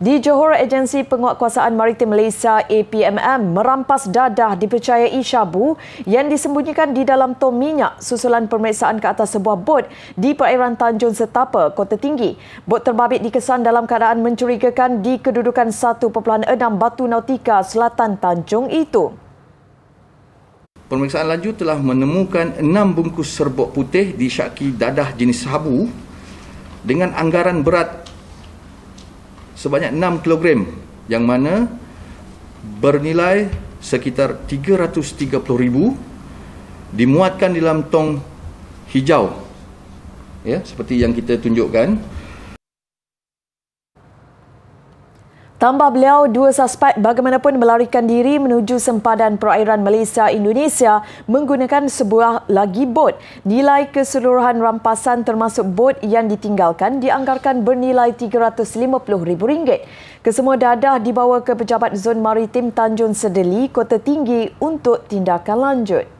Di Johor, Agensi Penguatkuasaan Maritim Malaysia APMM merampas dadah dipercayai syabu yang disembunyikan di dalam tom minyak susulan pemeriksaan ke atas sebuah bot di perairan Tanjung Setapa, Kota Tinggi. Bot terbabit dikesan dalam keadaan mencurigakan di kedudukan 1.6 Batu Nautika Selatan Tanjung itu. Pemeriksaan laju telah menemukan 6 bungkus serbuk putih di syaki dadah jenis sabu dengan anggaran berat sebanyak 6 kg yang mana bernilai sekitar 330 ribu dimuatkan dalam tong hijau ya seperti yang kita tunjukkan Tambah beliau, dua suspek bagaimanapun melarikan diri menuju sempadan perairan Malaysia Indonesia menggunakan sebuah lagi bot. Nilai keseluruhan rampasan termasuk bot yang ditinggalkan dianggarkan bernilai RM350,000. Kesemua dadah dibawa ke Pejabat Zon Maritim Tanjung Sedeli, Kota Tinggi untuk tindakan lanjut.